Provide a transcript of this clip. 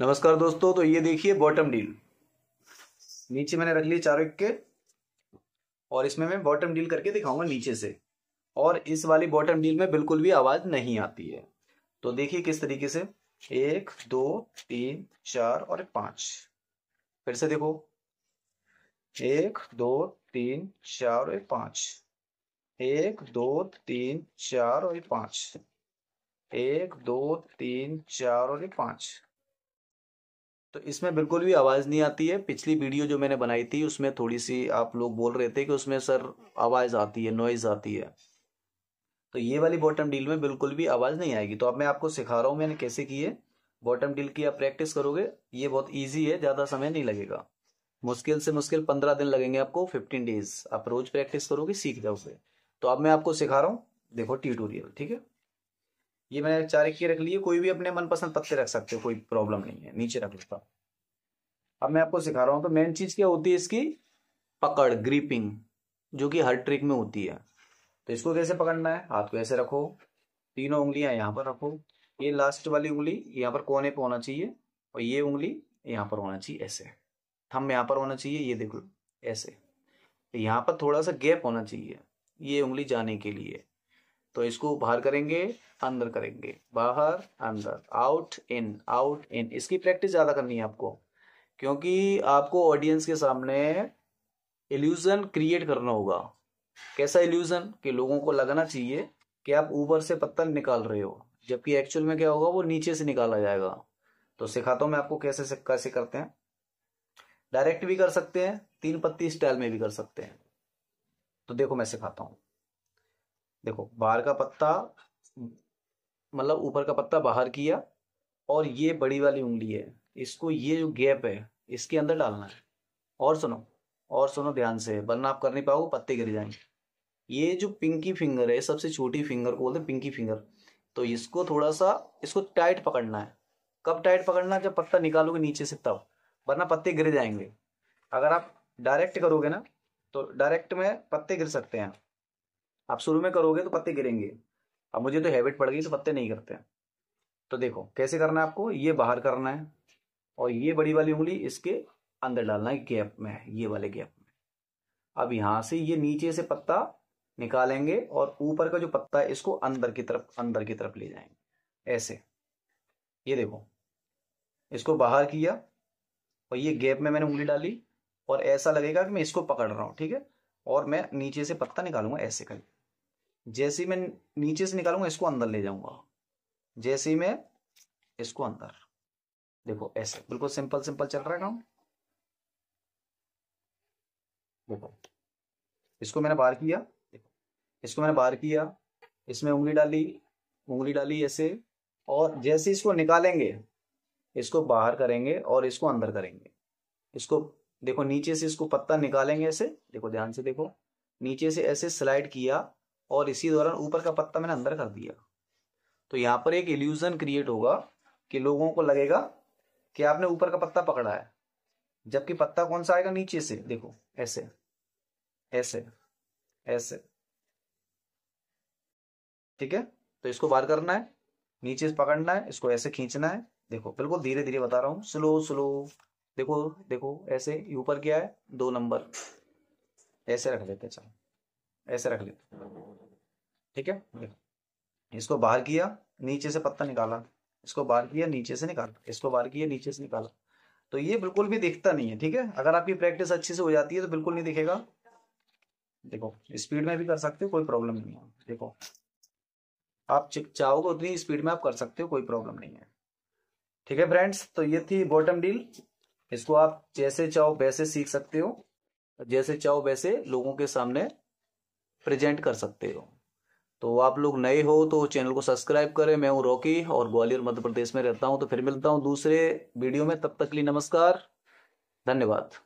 नमस्कार दोस्तों तो ये देखिए बॉटम डील नीचे मैंने रख लिया चारों के और इसमें मैं बॉटम डील करके दिखाऊंगा नीचे से और इस वाली बॉटम डील में बिल्कुल भी आवाज नहीं आती है तो देखिए किस तरीके से एक दो तीन चार और पांच फिर से देखो एक दो तीन चार और पांच एक दो तीन चार और पांच एक दो तीन चार और पांच तो इसमें बिल्कुल भी आवाज़ नहीं आती है पिछली वीडियो जो मैंने बनाई थी उसमें थोड़ी सी आप लोग बोल रहे थे कि उसमें सर आवाज़ आती है नॉइज़ आती है तो ये वाली बॉटम डील में बिल्कुल भी आवाज़ नहीं आएगी तो अब मैं आपको सिखा रहा हूँ मैंने कैसे की है बॉटम डील की आप प्रैक्टिस करोगे ये बहुत ईजी है ज़्यादा समय नहीं लगेगा मुश्किल से मुश्किल पंद्रह दिन लगेंगे आपको फिफ्टीन डेज आप रोज प्रैक्टिस करोगे सीख जाओगे तो अब मैं आपको सिखा रहा हूँ देखो ट्यूटोरियल ठीक है ये मैंने चार के रख लिए कोई भी अपने मनपसंद पत्ते रख सकते हो कोई प्रॉब्लम नहीं है नीचे रख लेता अब मैं आपको सिखा रहा हूँ तो मेन चीज क्या होती है इसकी पकड़ ग्रीपिंग जो कि हर ट्रिक में होती है तो इसको कैसे पकड़ना है हाथ को ऐसे रखो तीनों उंगलियां यहाँ पर रखो ये लास्ट वाली उंगली यहाँ पर कोने पर होना चाहिए और ये उंगली यहाँ पर होना चाहिए ऐसे थम यहाँ पर होना चाहिए ये देखो ऐसे तो यहाँ पर थोड़ा सा गैप होना चाहिए ये उंगली जाने के लिए तो इसको बाहर करेंगे अंदर करेंगे बाहर अंदर आउट इन आउट इन इसकी प्रैक्टिस ज़्यादा करनी है आपको क्योंकि आपको ऑडियंस के सामने एल्यूज़न क्रिएट करना होगा कैसा एल्यूज़न कि लोगों को लगना चाहिए कि आप ऊपर से पत्तल निकाल रहे हो जबकि एक्चुअल में क्या होगा वो नीचे से निकाला जाएगा तो सिखाता हूँ मैं आपको कैसे कैसे करते हैं डायरेक्ट भी कर सकते हैं तीन पत्ती स्टाइल में भी कर सकते हैं तो देखो मैं सिखाता हूँ देखो बाहर का पत्ता मतलब ऊपर का पत्ता बाहर किया और ये बड़ी वाली उंगली है इसको ये जो गैप है इसके अंदर डालना है और सुनो और सुनो ध्यान से वरना आप कर नहीं पाओगे पत्ते गिर जाएंगे ये जो पिंकी फिंगर है सबसे छोटी फिंगर को बोलते पिंकी फिंगर तो इसको थोड़ा सा इसको टाइट पकड़ना है कब टाइट पकड़ना जब पत्ता निकालोगे नीचे से तब वरना पत्ते गिर जाएंगे अगर आप डायरेक्ट करोगे ना तो डायरेक्ट में पत्ते गिर सकते हैं आप शुरू में करोगे तो पत्ते गिरेंगे अब मुझे तो हैबिट पड़ गई तो पत्ते नहीं करते तो देखो कैसे करना है आपको ये बाहर करना है और ये बड़ी वाली उंगली इसके अंदर डालना है गैप में ये वाले गैप में अब यहां से ये नीचे से पत्ता निकालेंगे और ऊपर का जो पत्ता है इसको अंदर की तरफ अंदर की तरफ ले जाएंगे ऐसे ये देखो इसको बाहर किया और ये गैप में मैंने उंगली डाली और ऐसा लगेगा कि मैं इसको पकड़ रहा हूँ ठीक है और मैं नीचे से पत्ता निकालूंगा ऐसे करके जैसे ही मैं नीचे से निकालूंगा इसको अंदर ले जाऊंगा जैसे ही मैं इसको अंदर देखो ऐसे बिल्कुल सिंपल सिंपल चल रहा है काम देखो इसको मैंने बाहर किया देखो इसको मैंने बाहर किया इसमें उंगली डाली उंगली डाली ऐसे और जैसे इसको निकालेंगे इसको बाहर करेंगे और इसको अंदर करेंगे इसको देखो नीचे से इसको पत्ता निकालेंगे ऐसे देखो ध्यान से देखो नीचे से ऐसे स्लाइड किया और इसी दौरान ऊपर का पत्ता मैंने अंदर कर दिया तो यहाँ पर एक इल्यूजन क्रिएट होगा कि लोगों को लगेगा कि आपने ऊपर का पत्ता पकड़ा है जबकि पत्ता कौन सा आएगा नीचे से देखो ऐसे ऐसे ऐसे ठीक है तो इसको बार करना है नीचे से पकड़ना है इसको ऐसे खींचना है देखो बिल्कुल धीरे धीरे बता रहा हूं स्लो स्लो देखो देखो ऐसे ऊपर क्या है दो नंबर ऐसे रख लेते चलो ऐसे रख लेते ठीक है इसको बाहर किया नीचे से पत्ता निकाला इसको बाहर किया नीचे से निकाला इसको बाहर किया नीचे से निकाला तो ये बिल्कुल भी दिखता नहीं है ठीक है अगर आपकी प्रैक्टिस अच्छे से हो जाती है तो बिल्कुल नहीं दिखेगा देखो स्पीड में भी कर सकते हो कोई प्रॉब्लम नहीं है देखो आप चाहोगे उतनी स्पीड में आप कर सकते हो कोई प्रॉब्लम नहीं है ठीक है फ्रेंड्स तो ये थी बॉटम डील इसको आप जैसे चाहो वैसे सीख सकते हो जैसे चाहो वैसे लोगों के सामने प्रेजेंट कर सकते हो तो आप लोग नए हो तो चैनल को सब्सक्राइब करें मैं हूँ रॉकी और ग्वालियर मध्य प्रदेश में रहता हूँ तो फिर मिलता हूँ दूसरे वीडियो में तब तक के लिए नमस्कार धन्यवाद